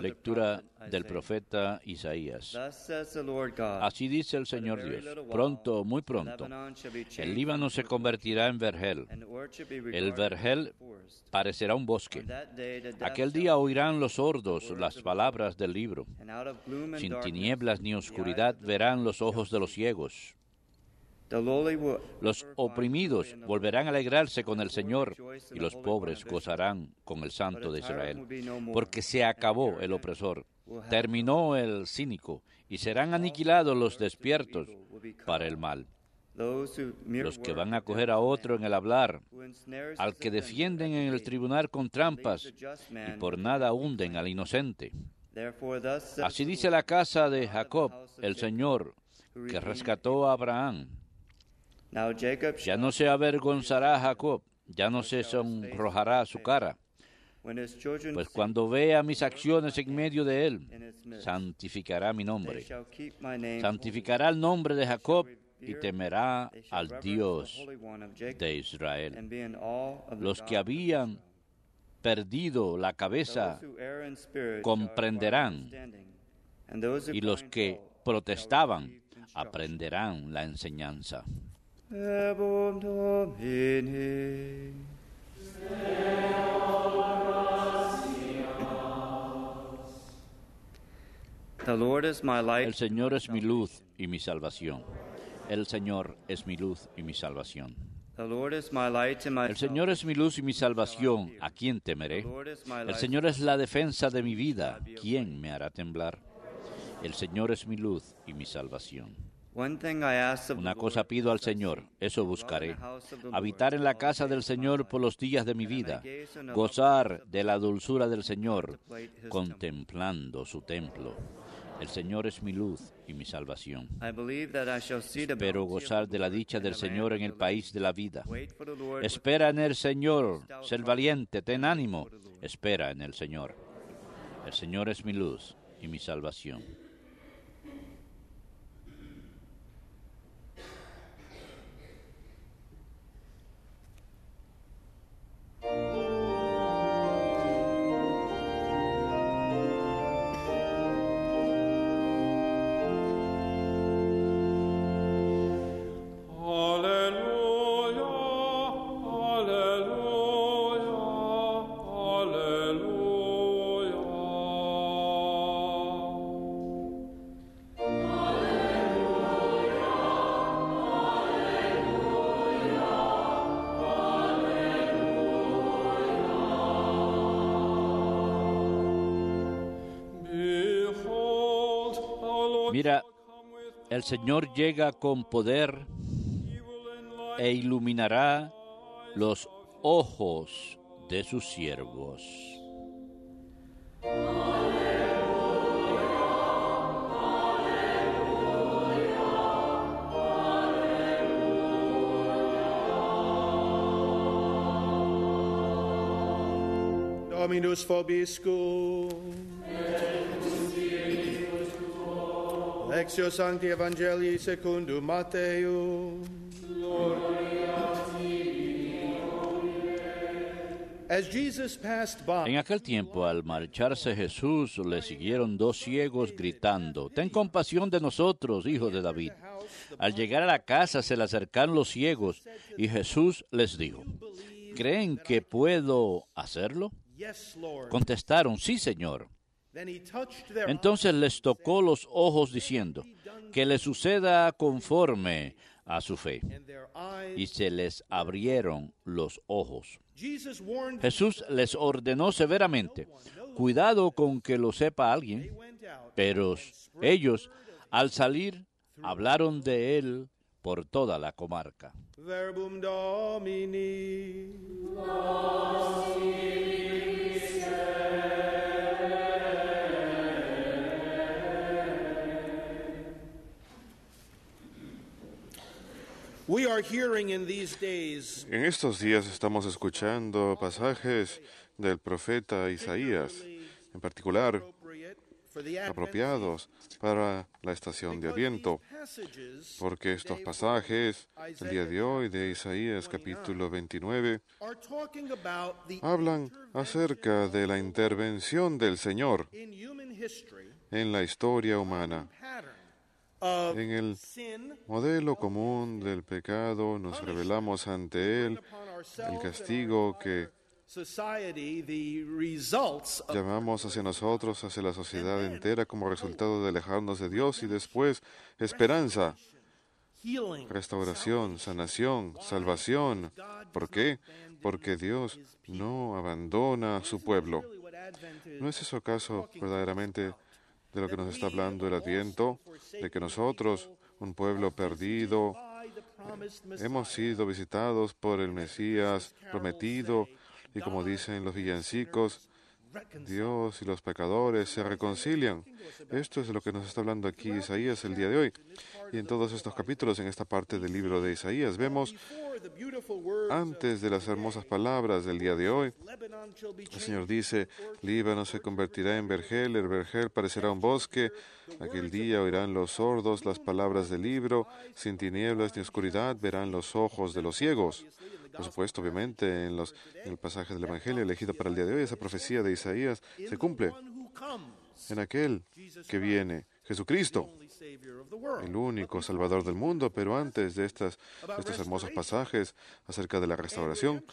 Lectura del profeta Isaías. Así dice el Señor Dios, pronto, muy pronto, el Líbano se convertirá en vergel. El vergel parecerá un bosque. Aquel día oirán los sordos las palabras del libro. Sin tinieblas ni oscuridad verán los ojos de los ciegos. Los oprimidos volverán a alegrarse con el Señor y los pobres gozarán con el Santo de Israel, porque se acabó el opresor, terminó el cínico y serán aniquilados los despiertos para el mal. Los que van a coger a otro en el hablar, al que defienden en el tribunal con trampas y por nada hunden al inocente. Así dice la casa de Jacob, el Señor, que rescató a Abraham ya no se avergonzará Jacob, ya no se sonrojará su cara. Pues cuando vea mis acciones en medio de él, santificará mi nombre. Santificará el nombre de Jacob y temerá al Dios de Israel. Los que habían perdido la cabeza comprenderán y los que protestaban aprenderán la enseñanza. El Señor es mi luz y mi salvación. El Señor es mi luz y mi salvación. El Señor es mi luz y mi salvación. ¿A quién temeré? El Señor es la defensa de mi vida. ¿Quién me hará temblar? El Señor es mi luz y mi salvación. Una cosa pido al Señor, eso buscaré. Habitar en la casa del Señor por los días de mi vida, gozar de la dulzura del Señor, contemplando su templo. El Señor es mi luz y mi salvación. Pero gozar de la dicha del Señor en el país de la vida. Espera en el Señor, ser valiente, ten ánimo. Espera en el Señor. El Señor es mi luz y mi salvación. El Señor llega con poder e iluminará los ojos de sus siervos. Dominus vobiscum. En aquel tiempo, al marcharse Jesús, le siguieron dos ciegos gritando, Ten compasión de nosotros, hijos de David. Al llegar a la casa se le acercaron los ciegos y Jesús les dijo, ¿creen que puedo hacerlo? Contestaron, sí, Señor. Entonces les tocó los ojos diciendo, que le suceda conforme a su fe. Y se les abrieron los ojos. Jesús les ordenó severamente, cuidado con que lo sepa alguien, pero ellos al salir hablaron de él por toda la comarca. En estos días estamos escuchando pasajes del profeta Isaías, en particular apropiados para la estación de Adviento, porque estos pasajes el día de hoy de Isaías capítulo 29 hablan acerca de la intervención del Señor en la historia humana en el modelo común del pecado nos revelamos ante Él el castigo que llamamos hacia nosotros, hacia la sociedad entera como resultado de alejarnos de Dios y después esperanza, restauración, sanación, salvación. ¿Por qué? Porque Dios no abandona a su pueblo. ¿No es eso caso verdaderamente? de lo que nos está hablando el Adviento, de que nosotros, un pueblo perdido, hemos sido visitados por el Mesías prometido y como dicen los villancicos, Dios y los pecadores se reconcilian. Esto es lo que nos está hablando aquí Isaías el día de hoy. Y en todos estos capítulos, en esta parte del libro de Isaías, vemos antes de las hermosas palabras del día de hoy, el Señor dice, Líbano se convertirá en vergel, el vergel parecerá un bosque, aquel día oirán los sordos las palabras del libro, sin tinieblas ni oscuridad verán los ojos de los ciegos. Por supuesto, obviamente, en, los, en el pasaje del Evangelio elegido para el día de hoy, esa profecía de Isaías se cumple en aquel que viene, Jesucristo, el único Salvador del mundo. Pero antes de estas, estos hermosos pasajes acerca de la restauración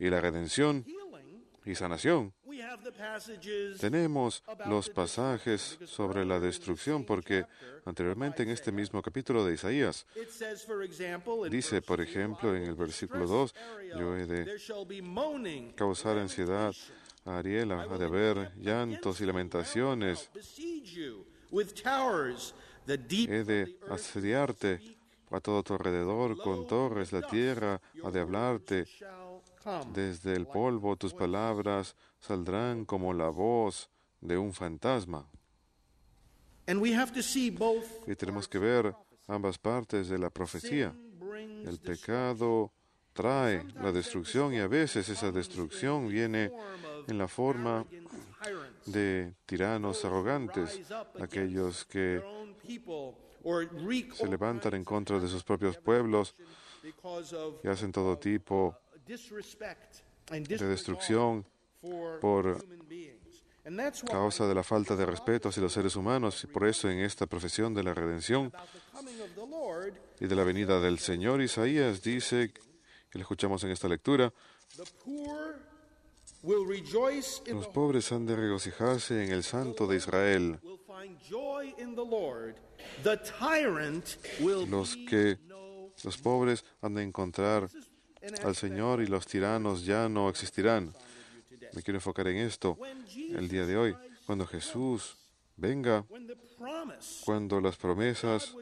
y la redención y sanación, tenemos los pasajes sobre la destrucción porque anteriormente en este mismo capítulo de Isaías dice, por ejemplo, en el versículo 2, yo he de causar ansiedad a Ariela, ha de haber llantos y lamentaciones. He de asediarte a todo tu alrededor con torres, la tierra ha de hablarte. Desde el polvo tus palabras saldrán como la voz de un fantasma. Y tenemos que ver ambas partes de la profecía. El pecado trae la destrucción y a veces esa destrucción viene en la forma de tiranos arrogantes, aquellos que se levantan en contra de sus propios pueblos y hacen todo tipo de destrucción por causa de la falta de respeto hacia los seres humanos y por eso en esta profesión de la redención y de la venida del Señor, Isaías dice, que le escuchamos en esta lectura, los pobres han de regocijarse en el Santo de Israel. Los que los pobres han de encontrar al Señor y los tiranos ya no existirán. Me quiero enfocar en esto el día de hoy. Cuando Jesús venga, cuando las promesas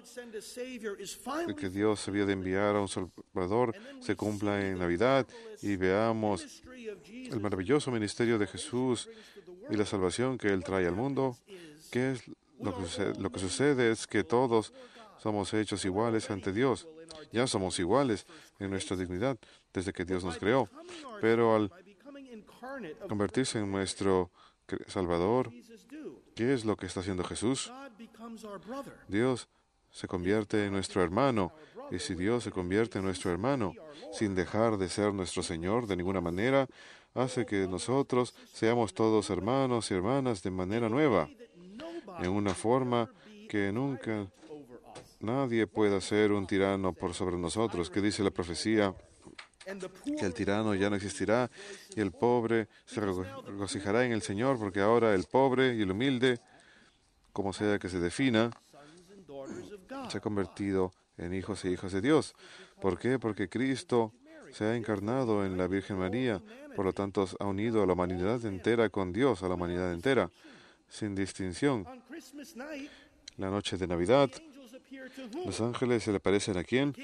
de que Dios había de enviar a un Salvador se cumplan en Navidad y veamos el maravilloso ministerio de Jesús y la salvación que Él trae al mundo, que es lo que, sucede, lo que sucede es que todos somos hechos iguales ante Dios. Ya somos iguales en nuestra dignidad desde que Dios nos creó. Pero al convertirse en nuestro Salvador. ¿Qué es lo que está haciendo Jesús? Dios se convierte en nuestro hermano. Y si Dios se convierte en nuestro hermano, sin dejar de ser nuestro Señor de ninguna manera, hace que nosotros seamos todos hermanos y hermanas de manera nueva, en una forma que nunca nadie pueda ser un tirano por sobre nosotros, que dice la profecía que el tirano ya no existirá y el pobre se regocijará en el Señor, porque ahora el pobre y el humilde, como sea que se defina, se ha convertido en hijos e hijas de Dios. ¿Por qué? Porque Cristo se ha encarnado en la Virgen María, por lo tanto ha unido a la humanidad entera con Dios, a la humanidad entera, sin distinción. La noche de Navidad, los ángeles se le parecen a quién?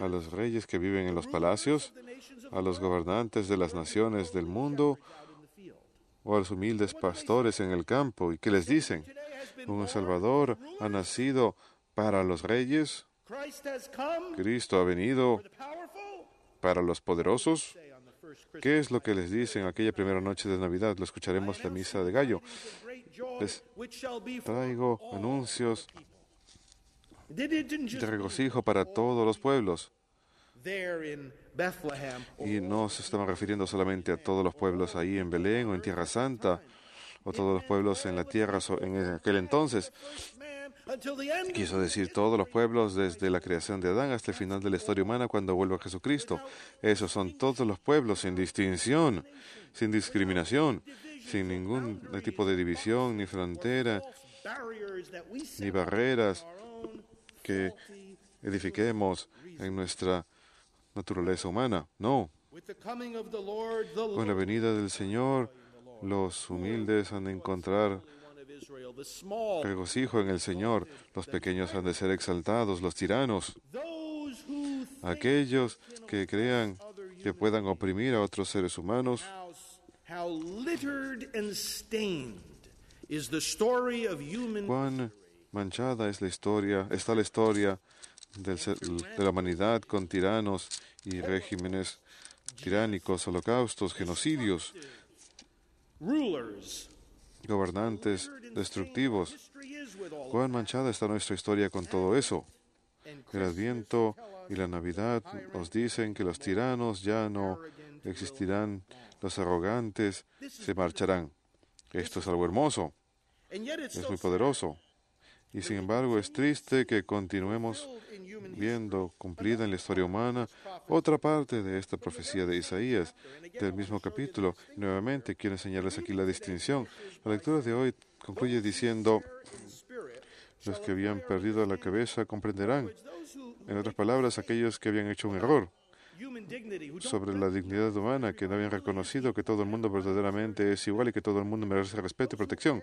A los reyes que viven en los palacios, a los gobernantes de las naciones del mundo o a los humildes pastores en el campo. ¿Y qué les dicen? Un Salvador ha nacido para los reyes. Cristo ha venido para los poderosos. ¿Qué es lo que les dicen aquella primera noche de Navidad? Lo escucharemos la misa de gallo. traigo anuncios de regocijo para todos los pueblos. Y no se estamos refiriendo solamente a todos los pueblos ahí en Belén o en Tierra Santa o todos los pueblos en la tierra en aquel entonces. Quiso decir todos los pueblos desde la creación de Adán hasta el final de la historia humana cuando vuelva Jesucristo. Esos son todos los pueblos sin distinción, sin discriminación, sin ningún tipo de división, ni frontera, ni barreras que edifiquemos en nuestra naturaleza humana. No. Con la venida del Señor, los humildes han de encontrar regocijo en el Señor. Los pequeños han de ser exaltados, los tiranos. Aquellos que crean que puedan oprimir a otros seres humanos. Cuán Manchada es la historia, está la historia de la humanidad con tiranos y regímenes tiránicos, holocaustos, genocidios, gobernantes destructivos. Cuán manchada está nuestra historia con todo eso. El Adviento y la Navidad nos dicen que los tiranos ya no existirán, los arrogantes se marcharán. Esto es algo hermoso, es muy poderoso, y sin embargo es triste que continuemos viendo cumplida en la historia humana otra parte de esta profecía de Isaías, del mismo capítulo. Nuevamente quiero enseñarles aquí la distinción. La lectura de hoy concluye diciendo, los que habían perdido la cabeza comprenderán. En otras palabras, aquellos que habían hecho un error sobre la dignidad humana, que no habían reconocido que todo el mundo verdaderamente es igual y que todo el mundo merece respeto y protección.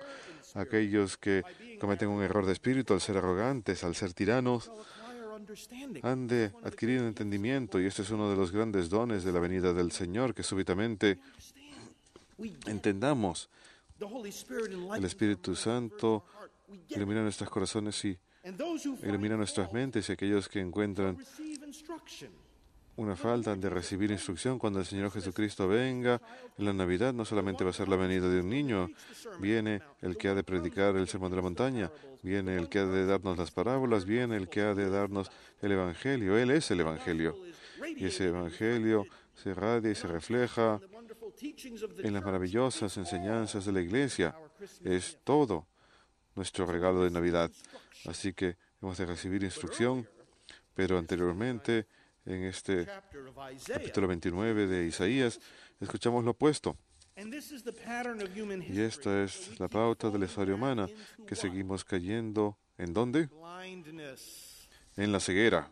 Aquellos que cometen un error de espíritu al ser arrogantes, al ser tiranos, han de adquirir un entendimiento y este es uno de los grandes dones de la venida del Señor, que súbitamente entendamos. El Espíritu Santo ilumina nuestros corazones y ilumina nuestras mentes y aquellos que encuentran una falta de recibir instrucción cuando el Señor Jesucristo venga. En la Navidad no solamente va a ser la venida de un niño, viene el que ha de predicar el sermón de la montaña, viene el que ha de darnos las parábolas, viene el que ha de darnos el Evangelio. Él es el Evangelio. Y ese Evangelio se radia y se refleja en las maravillosas enseñanzas de la Iglesia. Es todo nuestro regalo de Navidad. Así que hemos de recibir instrucción, pero anteriormente en este capítulo 29 de Isaías, escuchamos lo opuesto. Y esta es la pauta del la historia humana, que seguimos cayendo en dónde? En la ceguera.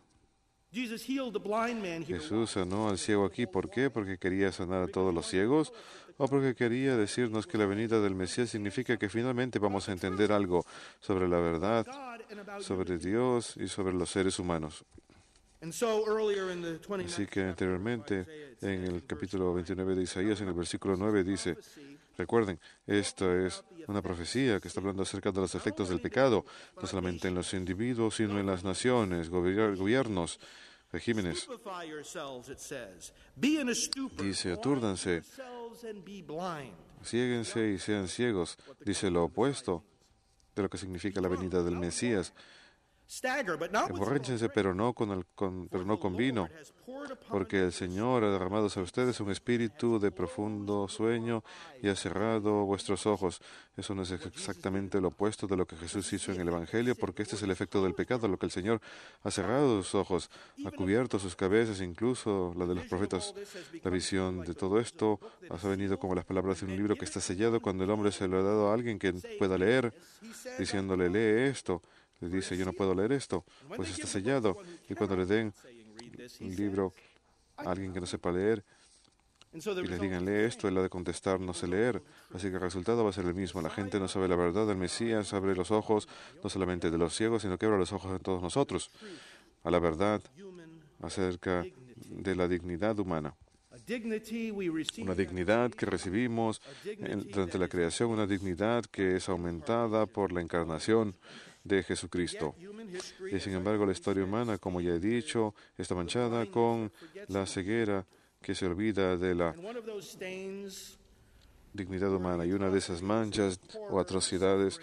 Jesús sanó al ciego aquí. ¿Por qué? Porque quería sanar a todos los ciegos o porque quería decirnos que la venida del Mesías significa que finalmente vamos a entender algo sobre la verdad, sobre Dios y sobre los seres humanos. Así que anteriormente, en el capítulo 29 de Isaías, en el versículo 9, dice, recuerden, esta es una profecía que está hablando acerca de los efectos del pecado, no solamente en los individuos, sino en las naciones, gobiernos, regímenes. Dice, atúrdanse, siéguense y sean ciegos. Dice lo opuesto de lo que significa la venida del Mesías. Emborrénchense, pero no con, el, pero no con vino, porque el Señor ha derramado a ustedes un espíritu de profundo sueño y ha cerrado vuestros ojos. Eso no es exactamente lo opuesto de lo que Jesús hizo en el Evangelio, porque este es el efecto del pecado, lo que el Señor ha cerrado sus ojos, ha cubierto sus cabezas, incluso la de los profetas. La visión de todo esto ha venido como las palabras de un libro que está sellado cuando el hombre se lo ha dado a alguien que pueda leer, diciéndole, lee esto dice, yo no puedo leer esto, pues está sellado. Y cuando le den un libro a alguien que no sepa leer, y le digan, lee esto, él ha de contestar, no sé leer. Así que el resultado va a ser el mismo. La gente no sabe la verdad del Mesías, abre los ojos, no solamente de los ciegos, sino que abre los ojos de todos nosotros, a la verdad acerca de la dignidad humana. Una dignidad que recibimos durante la creación, una dignidad que es aumentada por la encarnación, de Jesucristo. Y sin embargo, la historia humana, como ya he dicho, está manchada con la ceguera que se olvida de la dignidad humana. Y una de esas manchas o atrocidades,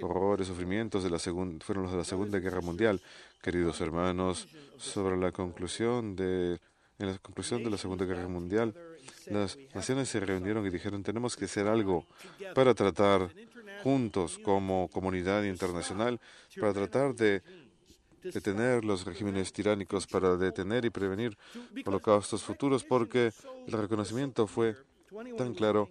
horrores, sufrimientos de la fueron los de la Segunda Guerra Mundial. Queridos hermanos, sobre la conclusión de, en la conclusión de la Segunda Guerra Mundial, las naciones se reunieron y dijeron, tenemos que hacer algo para tratar juntos como comunidad internacional, para tratar de detener los regímenes tiránicos, para detener y prevenir holocaustos futuros, porque el reconocimiento fue tan claro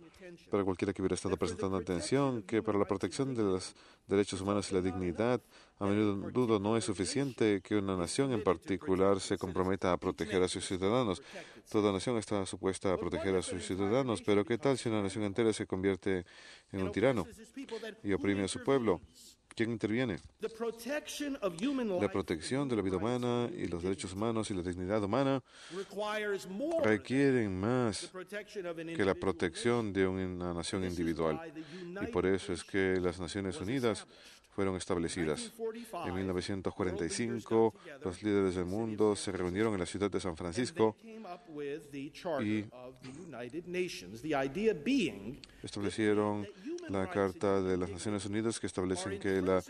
para cualquiera que hubiera estado prestando atención que para la protección de los derechos humanos y la dignidad, a menudo no es suficiente que una nación en particular se comprometa a proteger a sus ciudadanos. Toda nación está supuesta a proteger a sus ciudadanos, pero ¿qué tal si una nación entera se convierte en un tirano y oprime a su pueblo? ¿Quién interviene? La protección de la vida humana y los derechos humanos y la dignidad humana requieren más que la protección de una nación individual. Y por eso es que las Naciones Unidas fueron establecidas. En 1945, los líderes del mundo se reunieron en la ciudad de San Francisco y establecieron la Carta de las Naciones Unidas que establece que los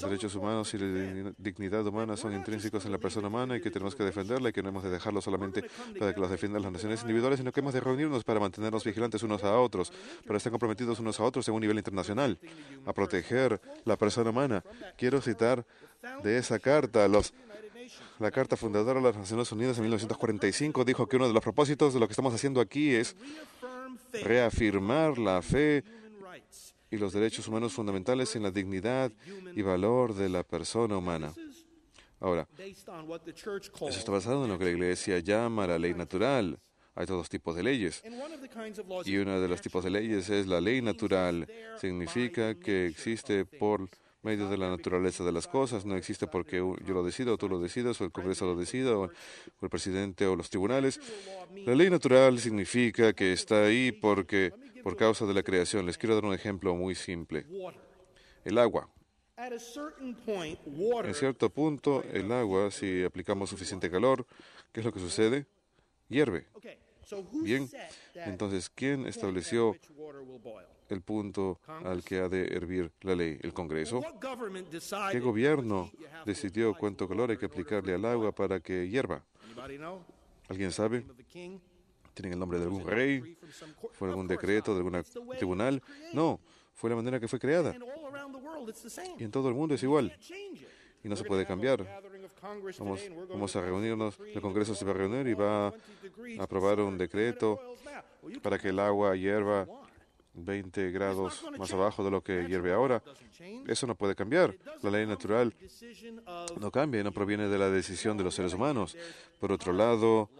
derechos humanos y la dignidad humana son intrínsecos en la persona humana y que tenemos que defenderla y que no hemos de dejarlo solamente para que los defiendan las naciones individuales, sino que hemos de reunirnos para mantenernos vigilantes unos a otros, para estar comprometidos unos a otros en un nivel internacional, a proteger la persona humana. Quiero citar de esa carta los la Carta Fundadora de las Naciones Unidas en 1945 dijo que uno de los propósitos de lo que estamos haciendo aquí es reafirmar la fe y los derechos humanos fundamentales en la dignidad y valor de la persona humana. Ahora, eso está basado en lo que la Iglesia llama la ley natural. Hay todos tipos de leyes. Y uno de los tipos de leyes es la ley natural. Significa que existe por medio de la naturaleza de las cosas. No existe porque yo lo decida o tú lo decidas, o el Congreso lo decida, o el presidente o los tribunales. La ley natural significa que está ahí porque por causa de la creación. Les quiero dar un ejemplo muy simple. El agua. En cierto punto, el agua, si aplicamos suficiente calor, ¿qué es lo que sucede? Hierve. Bien, entonces, ¿quién estableció el punto al que ha de hervir la ley, el Congreso. ¿Qué gobierno decidió cuánto color hay que aplicarle al agua para que hierva? ¿Alguien sabe? ¿Tienen el nombre de algún rey? ¿Fue algún decreto de algún tribunal? No, fue la manera que fue creada. Y en todo el mundo es igual. Y no se puede cambiar. Vamos, vamos, a reunirnos, el Congreso se va a reunir y va a aprobar un decreto para que el agua hierva 20 grados más abajo de lo que hierve ahora. Eso no puede cambiar. La ley natural no cambia no proviene de la decisión de los seres humanos. Por otro lado,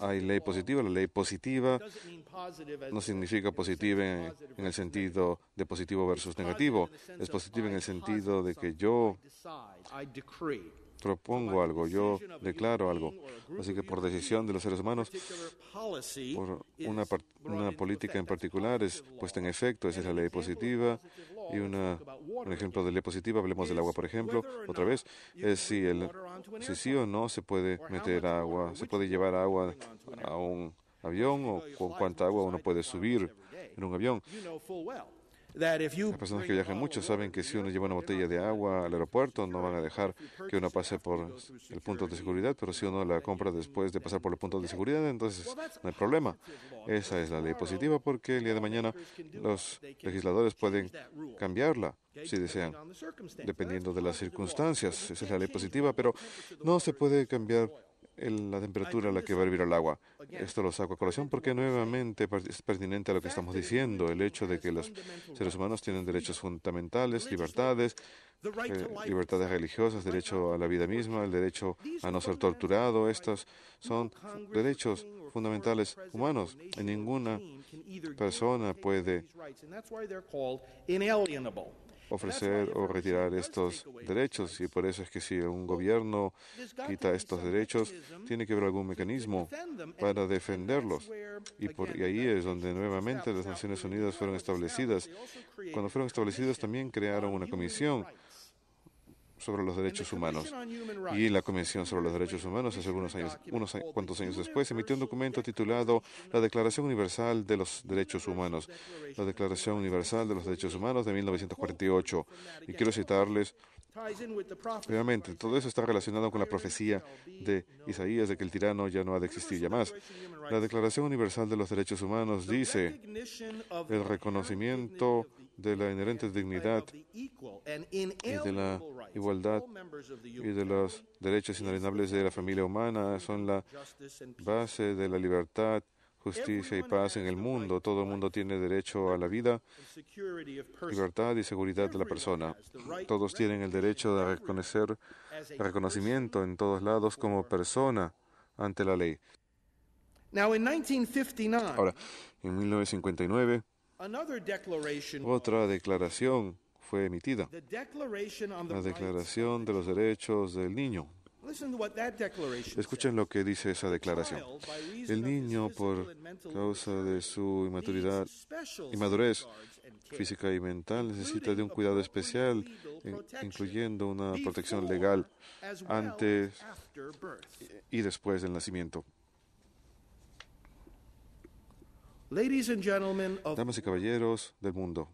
hay ley positiva. La ley positiva no significa positiva en, el sentido de positivo versus negativo. Es positiva en el sentido de que yo propongo algo, yo declaro algo. Así que por decisión de los seres humanos, por una, una política en particular es puesta en efecto, esa es la ley positiva. Y una, un ejemplo de ley positiva, hablemos del agua, por ejemplo, otra vez, es si, el, si sí o no se puede meter agua, se puede llevar agua a un avión o con cuánta agua uno puede subir en un avión. Las personas que viajan mucho saben que si uno lleva una botella de agua al aeropuerto, no van a dejar que uno pase por el punto de seguridad, pero si uno la compra después de pasar por el punto de seguridad, entonces no hay problema. Esa es la ley positiva porque el día de mañana los legisladores pueden cambiarla si desean, dependiendo de las circunstancias. Esa es la ley positiva, pero no se puede cambiar la temperatura a la que va a hervir el agua. Esto lo saco a colación porque nuevamente es pertinente a lo que estamos diciendo, el hecho de que los seres humanos tienen derechos fundamentales, libertades, eh, libertades religiosas, derecho a la vida misma, el derecho a no ser torturado. Estos son derechos fundamentales humanos. Y ninguna persona puede ofrecer o retirar estos derechos. Y por eso es que si un gobierno quita estos derechos, tiene que haber algún mecanismo para defenderlos. Y, por, ahí es donde nuevamente las Naciones Unidas fueron establecidas. Cuando fueron establecidas también crearon una comisión sobre los derechos humanos. Y la Comisión sobre los Derechos Humanos, hace algunos años, unos cuantos años después, emitió un documento titulado La Declaración Universal de los Derechos Humanos, la Declaración Universal de los Derechos Humanos de 1948. Y quiero citarles, obviamente, todo eso está relacionado con la profecía de Isaías de que el tirano ya no ha de existir ya más. La Declaración Universal de los Derechos Humanos dice el reconocimiento de la inherente dignidad y de la igualdad y de los derechos inalienables de la familia humana son la base de la libertad, justicia y paz en el mundo. Todo el mundo tiene derecho a la vida, libertad y seguridad de la persona. Todos tienen el derecho de reconocer reconocimiento en todos lados como persona ante la ley. Ahora, en 1959, otra declaración fue emitida, la Declaración de los Derechos del Niño. Escuchen lo que dice esa declaración. El niño, por causa de su inmaturidad, inmadurez física y mental, necesita de un cuidado especial, incluyendo una protección legal antes y después del nacimiento. Damas y caballeros del mundo,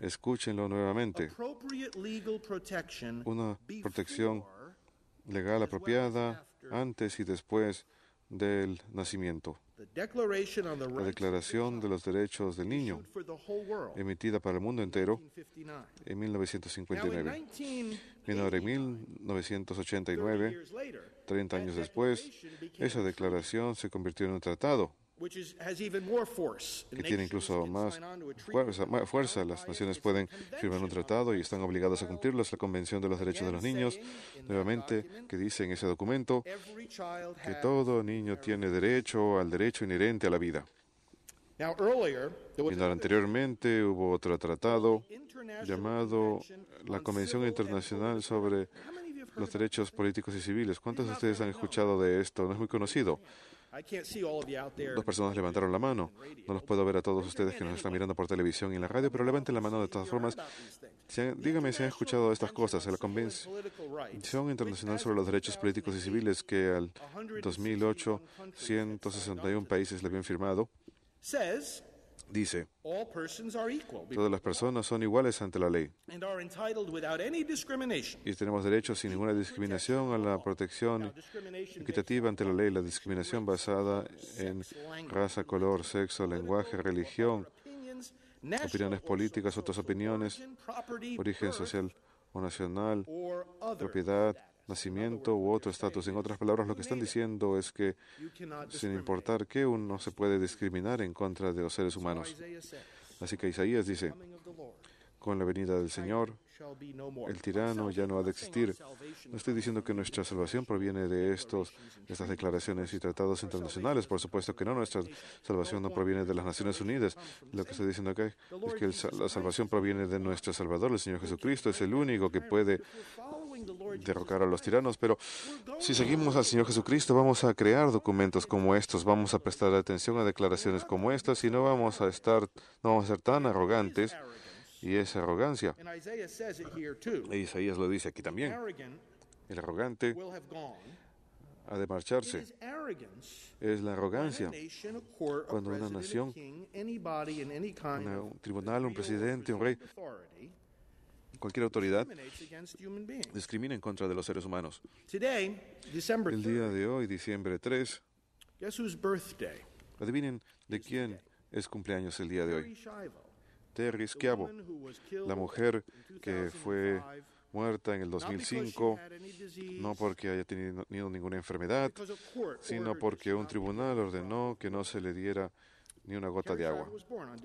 escúchenlo nuevamente. Una protección legal apropiada antes y después del nacimiento. La Declaración de los Derechos del Niño, emitida para el mundo entero en 1959. y ahora en 1989, 30 años después, esa declaración se convirtió en un tratado que tiene incluso más fuerza, fuerza, Las naciones pueden firmar un tratado y están obligadas a cumplirlo. Es La Convención de los Derechos de los Niños, nuevamente, que dice en ese documento que todo niño tiene derecho al derecho inherente a la vida. anteriormente hubo otro tratado llamado la Convención Internacional sobre los Derechos Políticos y Civiles. ¿Cuántos de ustedes han escuchado de esto? No es muy conocido. Dos personas levantaron la mano. No los puedo ver a todos ustedes que nos están mirando por televisión y la radio, pero levanten la mano de todas formas. dígame si han escuchado estas cosas. Se La Convención Internacional sobre los Derechos Políticos y Civiles que al 2008 161 países le habían firmado dice, todas las personas son iguales ante la ley y tenemos derecho sin ninguna discriminación a la protección equitativa ante la ley, la discriminación basada en raza, color, sexo, lenguaje, religión, opiniones políticas, otras opiniones, origen social o nacional, propiedad, nacimiento u otro estatus. En otras palabras, lo que están diciendo es que sin importar qué, uno se puede discriminar en contra de los seres humanos. Así que Isaías dice, con la venida del Señor, el tirano ya no ha de existir. No estoy diciendo que nuestra salvación proviene de estos, estas declaraciones y tratados internacionales, por supuesto que no, nuestra salvación no proviene de las Naciones Unidas. Lo que estoy diciendo acá es que la salvación proviene de nuestro Salvador, el Señor Jesucristo, es el único que puede derrocar a los tiranos, pero si seguimos al Señor Jesucristo vamos a crear documentos como estos, vamos a prestar atención a declaraciones como estas y no vamos a estar, no vamos a ser tan arrogantes y esa arrogancia. Isaías lo dice aquí también. El arrogante ha de marcharse. Es la arrogancia. Cuando una nación, un tribunal, un presidente, un rey, cualquier autoridad discrimina en contra de los seres humanos. El día de hoy, diciembre 3, adivinen de quién es cumpleaños el día de hoy. Terry Schiavo, la mujer que fue muerta en el 2005, no porque haya tenido ninguna enfermedad, sino porque un tribunal ordenó que no se le diera ni una gota de agua.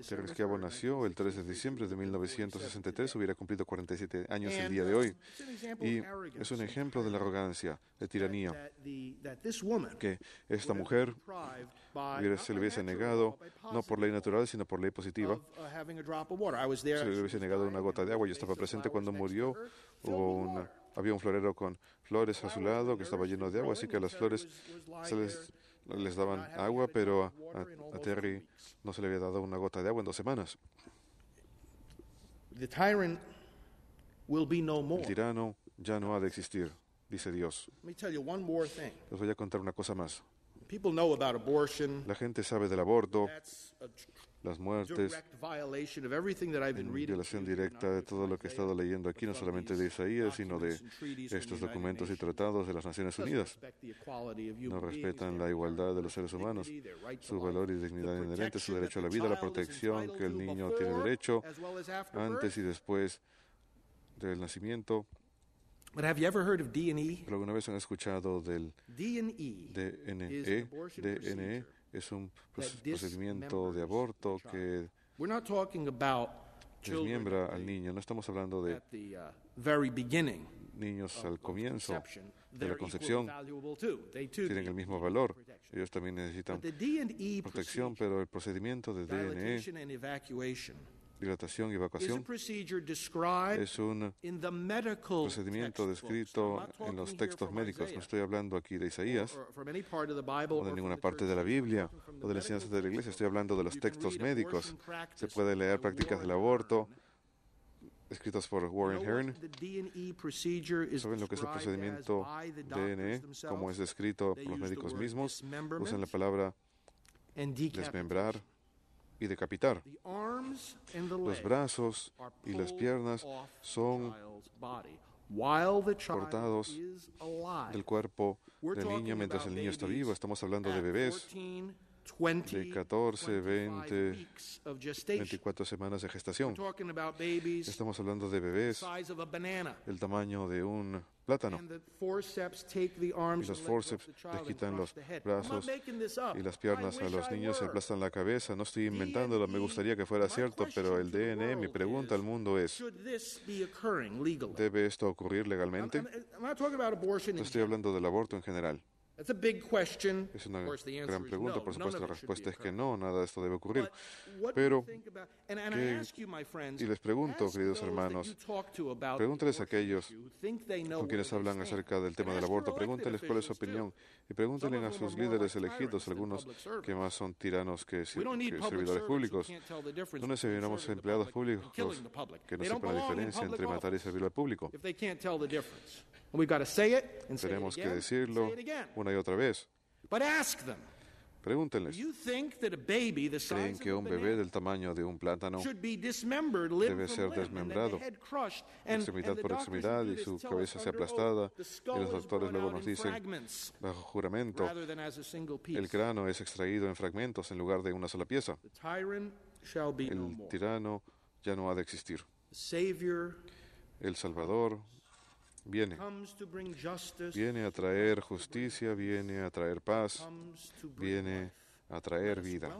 Terry nació el 3 de diciembre de 1963, hubiera cumplido 47 años el día de hoy. Y es un ejemplo de la arrogancia, de tiranía, que esta mujer se le hubiese negado, no por ley natural, sino por ley positiva, se le hubiese negado una gota de agua. Yo estaba presente cuando murió, hubo había un florero con flores a su lado que estaba lleno de agua, así que las flores se les les daban agua, pero a, Terry no se le había dado una gota de agua en dos semanas. El tirano ya no ha de existir, dice Dios. Les voy a contar una cosa más. La gente sabe del aborto las muertes, violación directa de todo lo que he estado leyendo aquí, no solamente de Isaías, sino de estos documentos y tratados de las Naciones Unidas. No respetan la igualdad de los seres humanos, su valor y dignidad inherente, su derecho a la vida, la protección que el niño tiene derecho antes y después del nacimiento. E? alguna vez han escuchado del DNE es un procedimiento de aborto que desmiembra al niño. No estamos hablando de uh, niños al comienzo de la concepción. Tienen el mismo valor. Ellos también necesitan e protección, pero el procedimiento de DNE dilatación y evacuación es un procedimiento descrito en los textos médicos. No estoy hablando aquí de Isaías o de ninguna parte de la Biblia o de las enseñanza de la iglesia. Estoy hablando de los textos médicos. Se puede leer prácticas del aborto escritas por Warren Hearn. E ¿Saben lo que es el procedimiento DNE? E, Como es descrito por los médicos mismos, usan la palabra desmembrar y decapitar. Los brazos y las piernas son cortados del cuerpo del niño mientras el niño está vivo. Estamos hablando de bebés de 14, 20, 24 semanas de gestación. Estamos hablando de bebés, el tamaño de un plátano. Y los forceps les quitan los brazos y las piernas a los niños, se aplastan la cabeza. No estoy inventándolo, me gustaría que fuera cierto, pero el DNE, mi pregunta al mundo es, ¿debe esto ocurrir legalmente? No estoy hablando del aborto en general. Es una gran pregunta, por supuesto la respuesta es que no, nada de esto debe ocurrir. Pero, y les pregunto, queridos hermanos, pregúntales a aquellos con quienes hablan acerca del tema del aborto, pregúntales cuál es su opinión y pregúntenle a sus líderes elegidos, algunos que más son tiranos que, que servidores públicos. No necesitamos empleados públicos que no sepan la diferencia entre matar y servir al público. Tenemos que decirlo una y otra vez. Pregúntenles, ¿creen que un bebé del tamaño de un plátano debe ser desmembrado, extremidad por extremidad, y su cabeza sea aplastada? Y los doctores luego nos dicen, bajo juramento, el grano es extraído en fragmentos en lugar de una sola pieza. El tirano ya no ha de existir. El Salvador viene. Viene a traer justicia, viene a traer paz, viene a traer vida.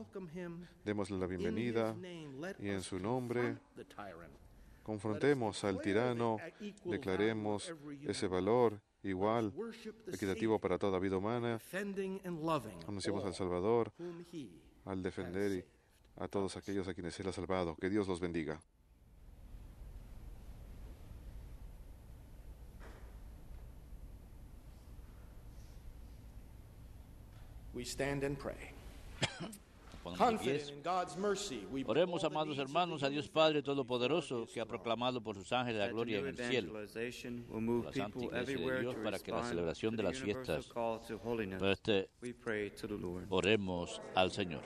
Démosle la bienvenida y en su nombre confrontemos al tirano, declaremos ese valor igual, equitativo para toda vida humana. Conocemos al Salvador al defender a todos aquellos a quienes Él ha salvado. Que Dios los bendiga. we Oremos, amados hermanos, a Dios Padre Todopoderoso, que ha proclamado por sus ángeles la gloria en el cielo, la santa de Dios, para que la celebración de las fiestas este, oremos al Señor.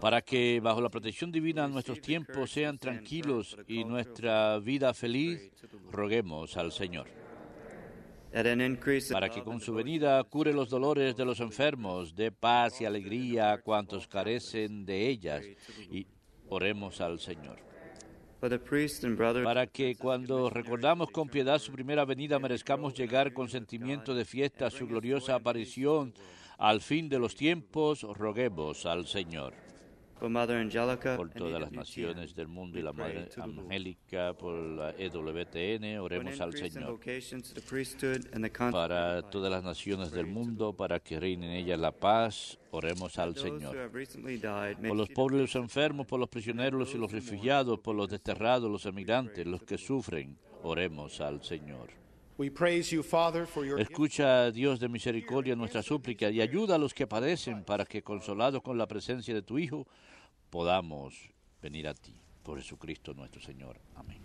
Para que bajo la protección divina nuestros tiempos sean tranquilos y nuestra vida feliz, roguemos al Señor para que con su venida cure los dolores de los enfermos, dé paz y alegría a cuantos carecen de ellas. Y oremos al Señor para que cuando recordamos con piedad su primera venida merezcamos llegar con sentimiento de fiesta a su gloriosa aparición al fin de los tiempos, roguemos al Señor por todas las naciones del mundo y la Madre Angélica, por la EWTN, oremos al Señor. Para todas las naciones del mundo, para que reine en ellas la paz, oremos al Señor. Por los pobres, los enfermos, por los prisioneros y los refugiados, por los desterrados, los emigrantes, los que sufren, oremos al Señor. Escucha, Dios de misericordia, nuestra súplica y ayuda a los que padecen para que, consolados con la presencia de tu Hijo, podamos venir a ti. Por Jesucristo nuestro Señor. Amén.